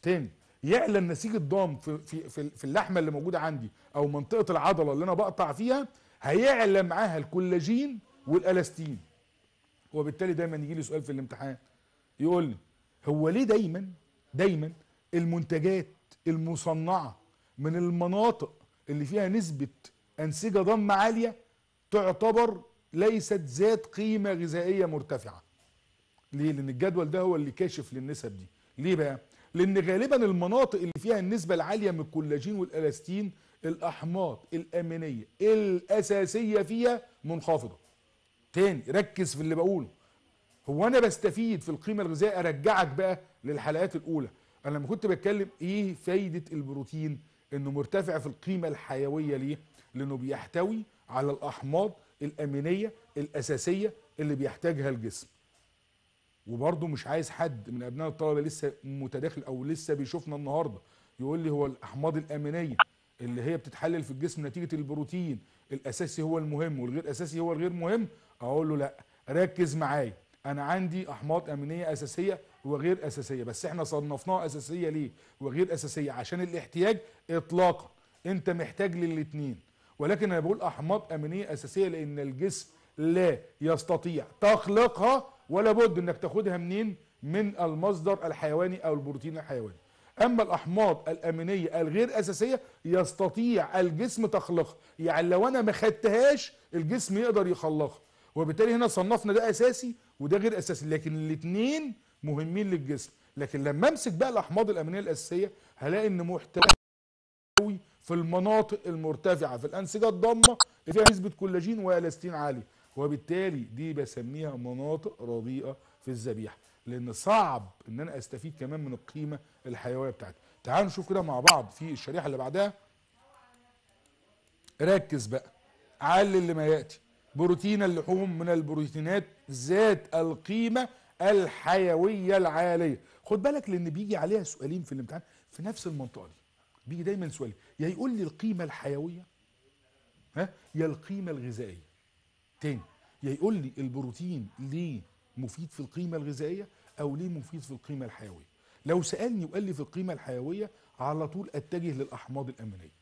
تاني يعلى النسيج الضام في في في اللحمه اللي موجوده عندي او منطقه العضله اللي انا بقطع فيها هيعلى معاها الكولاجين والالاستين وبالتالي دايما يجي لي سؤال في الامتحان يقول لي هو ليه دايما دايما المنتجات المصنعه من المناطق اللي فيها نسبه انسجه ضامه عاليه تعتبر ليست ذات قيمة غذائية مرتفعة ليه لان الجدول ده هو اللي كاشف للنسب دي ليه بقى لان غالبا المناطق اللي فيها النسبة العالية من الكولاجين والالاستين الاحماض الامينية الاساسية فيها منخفضة تاني ركز في اللي بقوله هو انا بستفيد في القيمة الغذائية ارجعك بقى للحلقات الاولى انا لما كنت بتكلم ايه فايدة البروتين انه مرتفع في القيمة الحيوية ليه لانه بيحتوي على الاحماض الامينيه الاساسيه اللي بيحتاجها الجسم وبرضه مش عايز حد من ابناء الطلبه لسه متداخل او لسه بيشوفنا النهارده يقول لي هو الاحماض الامينيه اللي هي بتتحلل في الجسم نتيجه البروتين الاساسي هو المهم والغير اساسي هو الغير مهم اقول له لا ركز معايا انا عندي احماض امينيه اساسيه وغير اساسيه بس احنا صنفناها اساسيه ليه وغير اساسيه عشان الاحتياج اطلاقا انت محتاج للاثنين ولكن انا بقول احماض امينيه اساسيه لان الجسم لا يستطيع تخلقها ولا بد انك تاخدها منين من المصدر الحيواني او البروتين الحيواني اما الاحماض الامينيه الغير اساسيه يستطيع الجسم تخلقها يعني لو انا ما خدتهاش الجسم يقدر يخلقها وبالتالي هنا صنفنا ده اساسي وده غير اساسي لكن الاثنين مهمين للجسم لكن لما امسك بقى الاحماض الامينيه الاساسيه هلاقي ان محتوى في المناطق المرتفعه في الانسجه الضامه اللي فيها نسبه كولاجين والاستين عاليه وبالتالي دي بسميها مناطق رديئه في الذبيحه لان صعب ان انا استفيد كمان من القيمه الحيويه بتاعتي تعالوا نشوف كده مع بعض في الشريحه اللي بعدها ركز بقى علل لما ياتي بروتين اللحوم من البروتينات ذات القيمه الحيويه العاليه خد بالك لان بيجي عليها سؤالين في الامتحان في نفس المنطقه دي بيجي دايما سؤال يا يقول لي القيمه الحيويه ها يا القيمه الغذائيه تاني يا يقول لي البروتين ليه مفيد في القيمه الغذائيه او ليه مفيد في القيمه الحيويه لو سالني وقال لي في القيمه الحيويه على طول اتجه للاحماض الامينيه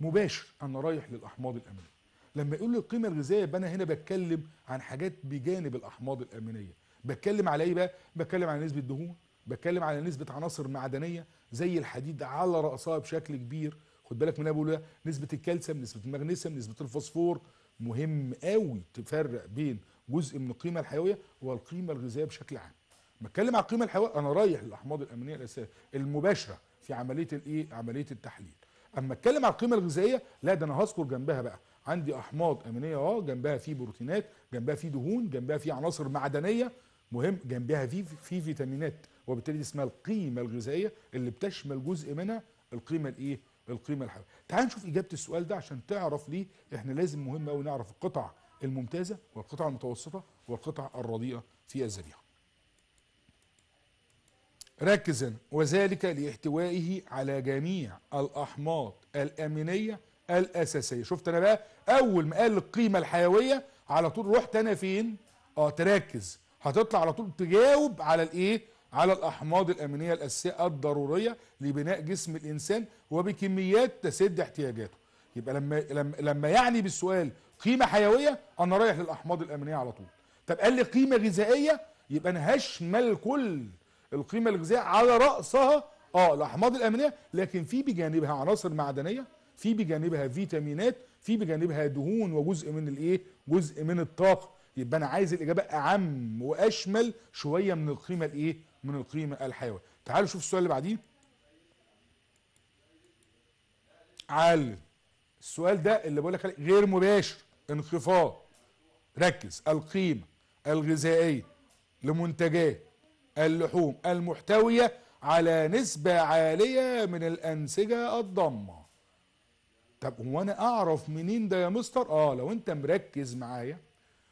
مباشر انا رايح للاحماض الامينيه لما يقول لي القيمه الغذائيه يبقى انا هنا بتكلم عن حاجات بجانب الاحماض الامينيه بتكلم على ايه بقى بتكلم على نسبه دهون بتكلم على نسبه عناصر معدنيه زي الحديد على راسها بشكل كبير خد بالك من اللي بقوله ده نسبه الكالسيوم نسبه المغنيسيوم نسبه الفوسفور مهم قوي تفرق بين جزء من القيمه الحيويه والقيمه الغذائيه بشكل عام بتكلم على القيمه الحيويه انا رايح للاحماض الامينيه الاساسيه المباشره في عمليه الايه عمليه التحليل اما اتكلم على القيمه الغذائيه لا ده انا هذكر جنبها بقى عندي احماض امينيه اه جنبها في بروتينات جنبها في دهون جنبها في عناصر معدنيه مهم جنبها في في فيتامينات وبالتالي دي اسمها القيمه الغذائيه اللي بتشمل جزء منها القيمه الايه القيمه الحيويه تعال نشوف اجابه السؤال ده عشان تعرف ليه احنا لازم مهم قوي نعرف القطع الممتازه والقطع المتوسطه والقطع الرديئه في الذبيحه ركز وذلك لاحتوائه على جميع الاحماض الامينيه الاساسيه شفت انا بقى اول ما قال القيمه الحيويه على طول رحت انا فين اه تركز هتطلع على طول تجاوب على الايه على الأحماض الأمينية الأساسية الضرورية لبناء جسم الإنسان وبكميات تسد احتياجاته يبقى لما لما يعني بالسؤال قيمة حيوية أنا رايح للأحماض الأمينية على طول طب قال لي قيمة غذائية يبقى أنا هشمل كل القيمة الغذائية على رأسها اه الأحماض الأمينية لكن في بجانبها عناصر معدنية في بجانبها فيتامينات في بجانبها دهون وجزء من الايه جزء من الطاقه يبقى انا عايز الاجابه اعم واشمل شويه من القيمه الايه من القيمة الحيوية تعالوا شوف السؤال اللي بعديه عال السؤال ده اللي بقول لك عليه غير مباشر انخفاض ركز القيمة الغذائية لمنتجات اللحوم المحتوية على نسبة عالية من الأنسجة الضامة طب هو انا اعرف منين ده يا مستر اه لو انت مركز معايا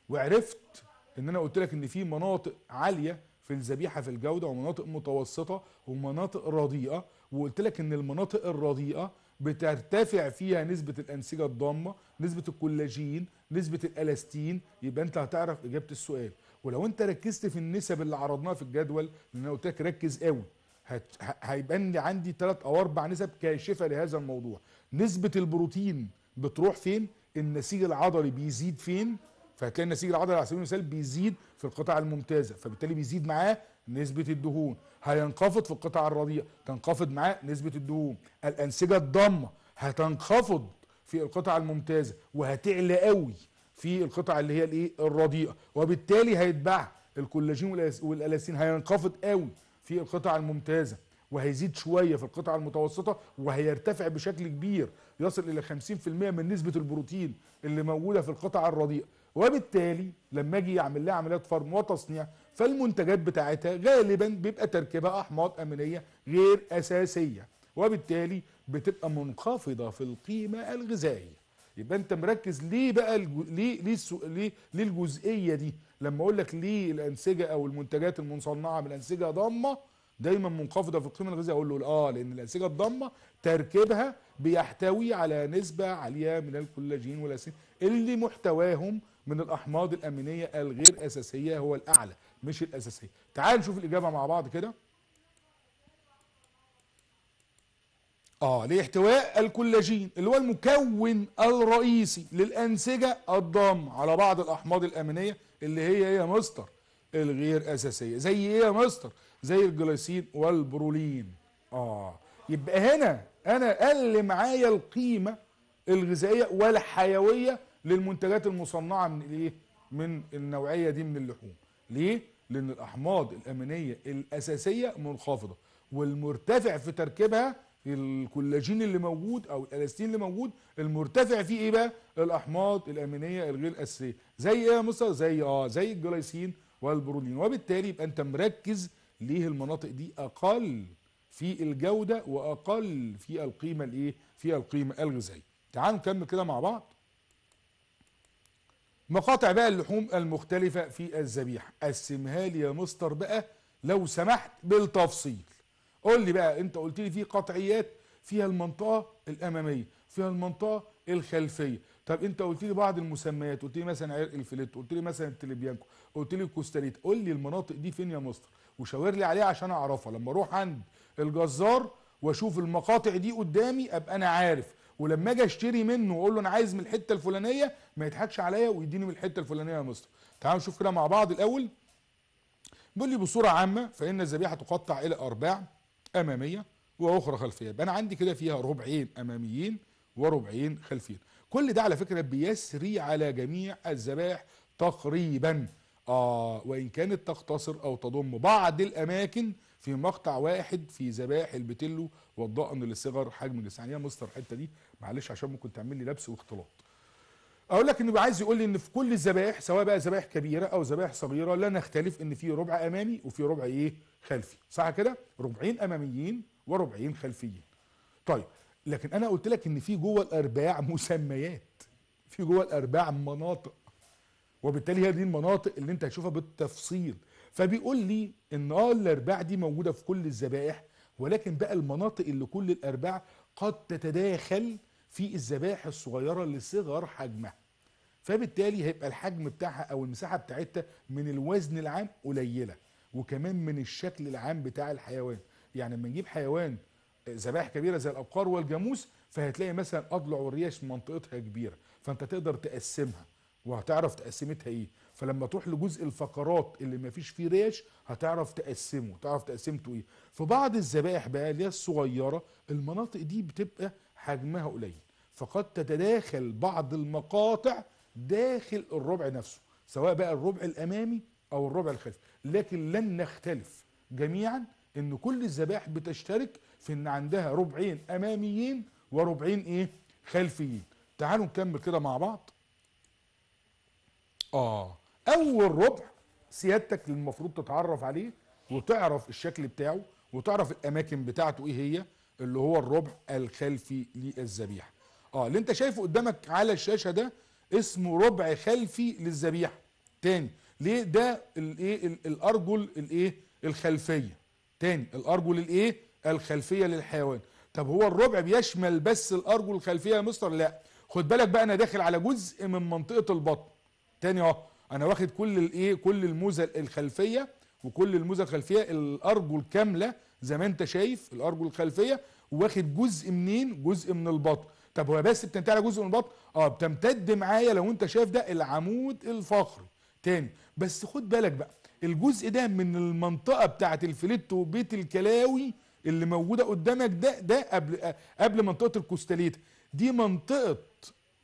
وعرفت ان انا قلت لك ان في مناطق عاليه في الذبيحه في الجوده ومناطق متوسطه ومناطق رديئه وقلت لك ان المناطق الرديئه بترتفع فيها نسبه الانسجه الضامه نسبه الكولاجين نسبه الالاستين يبقى انت هتعرف اجابه السؤال ولو انت ركزت في النسب اللي عرضناها في الجدول لان انا قلت لك ركز قوي هيبان لي عندي ثلاث او اربع نسب كاشفه لهذا الموضوع نسبه البروتين بتروح فين النسيج العضلي بيزيد فين فهتلاقي النسيج العضلي على سبيل المثال بيزيد في القطع الممتازه فبالتالي بيزيد معاه نسبه الدهون هينخفض في القطع الرضيئه تنخفض معاه نسبه الدهون الانسجه الضامه هتنخفض في القطع الممتازه وهتعلى قوي في القطع اللي هي الايه الرديئه وبالتالي هيتباع الكولاجين والالاسين هينخفض قوي في القطع الممتازه وهيزيد شويه في القطع المتوسطه وهيرتفع بشكل كبير يصل الى 50% من نسبه البروتين اللي موجوده في القطع الرديئه وبالتالي لما اجي اعمل لها عمليات فرم وتصنيع فالمنتجات بتاعتها غالبا بيبقى تركيبها احماض امينيه غير اساسيه وبالتالي بتبقى منخفضه في القيمه الغذائيه يبقى انت مركز ليه بقى ليه ليه, السو... ليه ليه الجزئيه دي لما اقول لك ليه الانسجه او المنتجات المصنعه من انسجه ضامه دايما منخفضه في القيمه الغذائيه اقول له اه لان الانسجه الضامه تركيبها بيحتوي على نسبه عاليه من الكولاجين والاسين اللي محتواهم من الاحماض الامينيه الغير اساسيه هو الاعلى مش الاساسيه تعال نشوف الاجابه مع بعض كده اه لاحتواء الكولاجين اللي هو المكون الرئيسي للانسجه الضامه على بعض الاحماض الامينيه اللي هي إيه يا مستر الغير اساسيه زي ايه يا مستر زي الجلايسين والبرولين اه يبقى هنا انا قل معايا القيمه الغذائيه والحيويه للمنتجات المصنعه من الايه من النوعيه دي من اللحوم ليه لان الاحماض الامينيه الاساسيه منخفضه والمرتفع في تركيبها الكولاجين اللي موجود او الالاستين اللي موجود المرتفع فيه ايه بقى الاحماض الامينيه الغير اساسيه زي ايه يا مصر زي اه زي الجلايسين والبرولين وبالتالي يبقى انت مركز ليه المناطق دي اقل في الجوده واقل في القيمه الايه في القيمه الغذائيه تعالوا نكمل كده مع بعض مقاطع بقى اللحوم المختلفة في الذبيحة قسمها لي يا مستر بقى لو سمحت بالتفصيل قول لي بقى انت قلت لي في قطعيات فيها المنطقة الأمامية فيها المنطقة الخلفية طب انت قلت لي بعض المسميات قلت لي مثلا عرق الفليت قلت لي مثلا التليبيانكو قلت لي الكوستاريت قول لي المناطق دي فين يا مستر وشاور لي عليها عشان اعرفها لما اروح عند الجزار واشوف المقاطع دي قدامي ابقى انا عارف ولما اجي اشتري منه واقول له انا عايز من الحته الفلانيه ما يضحكش عليا ويديني من الحته الفلانيه يا مستر تعالوا نشوف كده مع بعض الاول بيقول لي بصوره عامه فان الذبيحه تقطع الى ارباع اماميه واخرى خلفيه يبقى انا عندي كده فيها ربعين اماميين وربعين خلفيين كل ده على فكره بيسري على جميع الذبائح تقريبا آه وإن كانت تقتصر أو تضم بعض الأماكن في مقطع واحد في ذبائح البتلو والضأن للصغر حجم الجسم يعني يا مستر الحتة دي معلش عشان ممكن تعمل لي لبس واختلاط اقول لك انه عايز يقول لي ان في كل الذبائح سواء بقى ذبائح كبيره او ذبائح صغيره لا نختلف ان في ربع امامي وفي ربع ايه خلفي صح كده ربعين اماميين وربعين خلفيين طيب لكن انا قلت لك ان في جوه الارباع مسميات في جوه الارباع مناطق وبالتالي هي دي المناطق اللي انت هتشوفها بالتفصيل فبيقول لي ان اه الارباع دي موجوده في كل الذبائح ولكن بقى المناطق اللي كل الارباع قد تتداخل في الذبائح الصغيره لصغر حجمها فبالتالي هيبقى الحجم بتاعها او المساحه بتاعتها من الوزن العام قليله وكمان من الشكل العام بتاع الحيوان يعني لما نجيب حيوان آه، ذبائح كبيره زي الابقار والجاموس فهتلاقي مثلا اضلع والرياش منطقتها كبيره فانت تقدر تقسمها وهتعرف تقسمتها ايه فلما تروح لجزء الفقرات اللي ما فيش فيه ريش هتعرف تقسمه تعرف تقسمته ايه في بعض الذبائح بقى اللي هي الصغيره المناطق دي بتبقى حجمها قليل فقد تتداخل بعض المقاطع داخل الربع نفسه سواء بقى الربع الامامي او الربع الخلفي لكن لن نختلف جميعا ان كل الذبائح بتشترك في ان عندها ربعين اماميين وربعين ايه خلفيين تعالوا نكمل كده مع بعض اه اول ربع سيادتك المفروض تتعرف عليه وتعرف الشكل بتاعه وتعرف الاماكن بتاعته ايه هي اللي هو الربع الخلفي للذبيحه اه اللي انت شايفه قدامك على الشاشه ده اسمه ربع خلفي للذبيحه تاني ليه ده الايه الارجل الايه الخلفيه تاني الارجل الايه الخلفيه للحيوان طب هو الربع بيشمل بس الارجل الخلفيه يا مستر لا خد بالك بقى انا داخل على جزء من منطقه البطن تاني اهو انا واخد كل الايه كل الموزه الخلفيه وكل الموزه الخلفيه الارجل كامله زي ما انت شايف الارجل الخلفيه واخد جزء منين جزء من البطن طب هو بس بتنتهي على جزء من البطن اه بتمتد معايا لو انت شايف ده العمود الفقري تاني بس خد بالك بقى الجزء ده من المنطقه بتاعه الفليتو وبيت الكلاوي اللي موجوده قدامك ده ده قبل قبل منطقه الكوستاليتا دي منطقه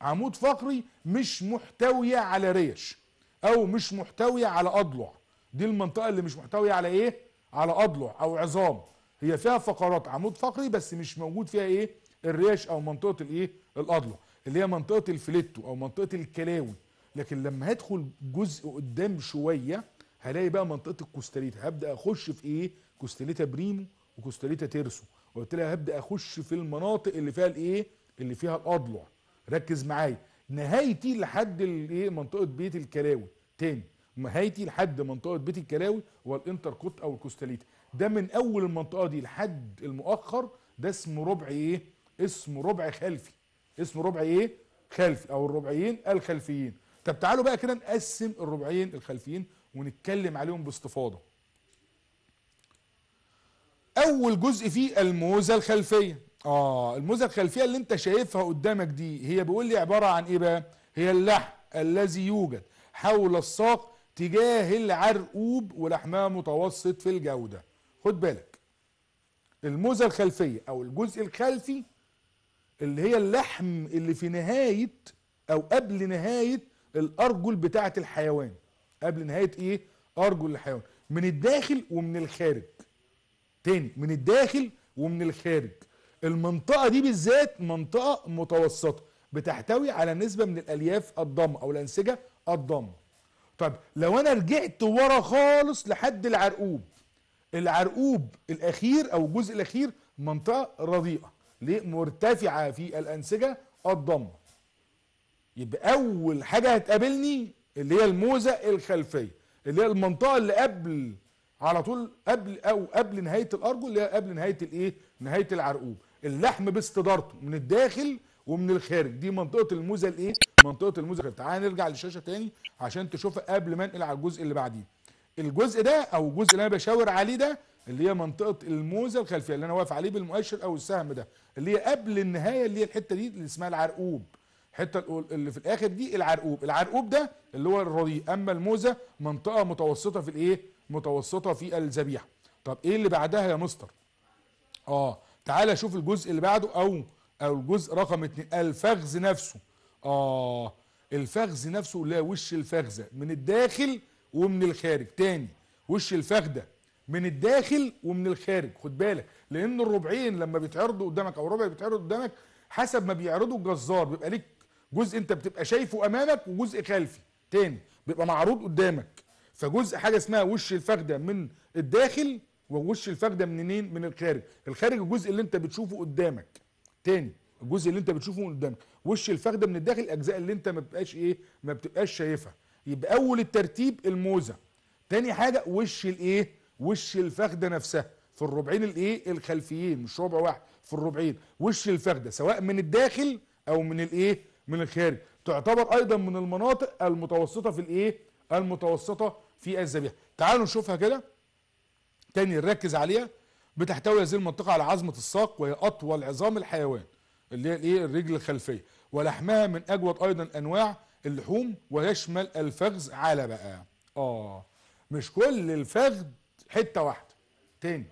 عمود فقري مش محتويه على ريش او مش محتويه على اضلع دي المنطقه اللي مش محتويه على ايه على اضلع او عظام هي فيها فقرات عمود فقري بس مش موجود فيها ايه الريش او منطقه الايه الاضلع اللي هي منطقه الفليتو او منطقه الكلاوي لكن لما هدخل جزء قدام شويه هلاقي بقى منطقه الكوستاليتا هبدا اخش في ايه كوستاليتا بريمو وكوستاليتا تيرسو وبالتالي هبدا اخش في المناطق اللي فيها الايه اللي فيها الاضلع ركز معايا نهايتي لحد الايه منطقه بيت الكلاوي تاني هايتي لحد منطقه بيت الكلاوي والانتر كوت او الكوستاليتا ده من اول المنطقه دي لحد المؤخر ده اسمه ربع ايه اسمه ربع خلفي اسمه ربع ايه خلفي او الربعين الخلفيين طب تعالوا بقى كده نقسم الربعين الخلفيين ونتكلم عليهم باستفاضه اول جزء فيه الموزه الخلفيه اه الموزه الخلفيه اللي انت شايفها قدامك دي هي بيقول لي عباره عن ايه بقى هي اللحم الذي يوجد حول الساق تجاه العرقوب ولحمها متوسط في الجودة خد بالك الموزة الخلفية او الجزء الخلفي اللي هي اللحم اللي في نهاية او قبل نهاية الارجل بتاعة الحيوان قبل نهاية ايه ارجل الحيوان من الداخل ومن الخارج تاني من الداخل ومن الخارج المنطقة دي بالذات منطقة متوسطة بتحتوي على نسبة من الالياف الضامة او الانسجة الضامة طب لو انا رجعت ورا خالص لحد العرقوب العرقوب الاخير او الجزء الاخير منطقه رديئه ليه مرتفعه في الانسجه الضمه يبقى اول حاجه هتقابلني اللي هي الموزه الخلفيه اللي هي المنطقه اللي قبل على طول قبل او قبل نهايه الارجل اللي هي قبل نهايه الايه نهايه العرقوب اللحم باستدارته من الداخل ومن الخارج دي منطقه الموزه الايه منطقه الموزه الخارج تعال نرجع للشاشه تاني عشان تشوفها قبل ما انقل على الجزء اللي بعديه الجزء ده او الجزء اللي انا بشاور عليه ده اللي هي منطقه الموزه الخلفيه اللي انا واقف عليه بالمؤشر او السهم ده اللي هي قبل النهايه اللي هي الحته دي اللي اسمها العرقوب الحته اللي في الاخر دي العرقوب العرقوب ده اللي هو الرديء اما الموزه منطقه متوسطه في الايه متوسطه في الذبيحه طب ايه اللي بعدها يا مستر اه تعالى شوف الجزء اللي بعده او او الجزء رقم اتنين الفخذ نفسه اه الفخذ نفسه لا وش الفخذه من الداخل ومن الخارج تاني وش الفخده من الداخل ومن الخارج خد بالك لان الربعين لما بيتعرضوا قدامك او الربع بيتعرض قدامك حسب ما بيعرضه الجزار بيبقى ليك جزء انت بتبقى شايفه امامك وجزء خلفي تاني بيبقى معروض قدامك فجزء حاجه اسمها وش الفخده من الداخل ووش الفخده منين من الخارج الخارج الجزء اللي انت بتشوفه قدامك تاني الجزء اللي انت بتشوفه من قدامك وش الفخده من الداخل الاجزاء اللي انت ما بتبقاش ايه ما بتبقاش شايفها يبقى اول الترتيب الموزه تاني حاجه وش الايه وش الفخده نفسها في الربعين الايه الخلفيين مش ربع واحد في الربعين وش الفخده سواء من الداخل او من الايه من الخارج تعتبر ايضا من المناطق المتوسطه في الايه المتوسطه في الذبيحه تعالوا نشوفها كده تاني نركز عليها بتحتوي هذه المنطقه على عظمه الساق وهي اطول عظام الحيوان اللي هي الايه الرجل الخلفيه ولحمها من اجود ايضا انواع اللحوم ويشمل الفخذ على بقى اه مش كل الفخذ حته واحده تاني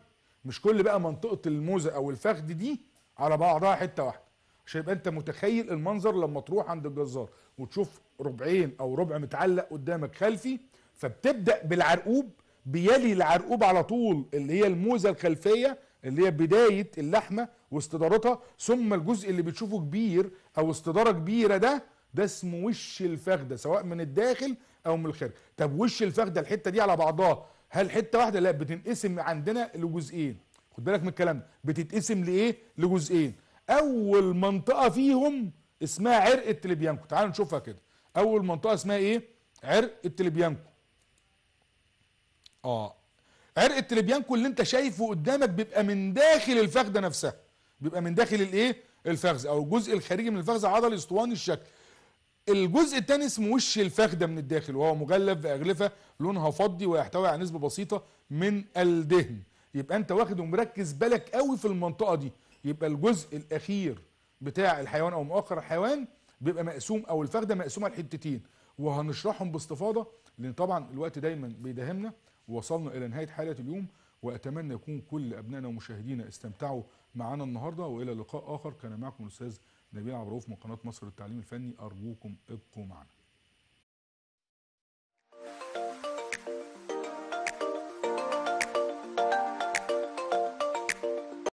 مش كل بقى منطقه الموزه او الفخذ دي على بعضها حته واحده عشان يبقى انت متخيل المنظر لما تروح عند الجزار وتشوف ربعين او ربع متعلق قدامك خلفي فبتبدا بالعرقوب بيلي العرقوب على طول اللي هي الموزه الخلفيه اللي هي بدايه اللحمه واستدارتها ثم الجزء اللي بتشوفه كبير او استداره كبيره ده ده اسمه وش الفخده سواء من الداخل او من الخارج طب وش الفخده الحته دي على بعضها هل حته واحده لا بتنقسم عندنا لجزئين خد بالك من الكلام ده بتتقسم لايه لجزئين اول منطقه فيهم اسمها عرق التليبيانكو تعالوا نشوفها كده اول منطقه اسمها ايه عرق التليبيانكو اه عرق كل اللي انت شايفه قدامك بيبقى من داخل الفخده نفسها بيبقى من داخل الايه الفخذ او الجزء الخارجي من الفخذ عضلي اسطواني الشكل الجزء الثاني اسمه وش الفخده من الداخل وهو مغلف باغلفه لونها فضي ويحتوي على نسبه بسيطه من الدهن يبقى انت واخد ومركز بالك قوي في المنطقه دي يبقى الجزء الاخير بتاع الحيوان او مؤخر الحيوان بيبقى مقسوم او الفخده مقسومه لحتتين وهنشرحهم باستفاضه لان طبعا الوقت دايما بيداهمنا وصلنا إلى نهاية حلقة اليوم وأتمنى يكون كل أبنائنا ومشاهدينا استمتعوا معنا النهاردة وإلى لقاء آخر كان معكم الأستاذ نبيل عبد الرؤوف من قناة مصر للتعليم الفني أرجوكم ابقوا معنا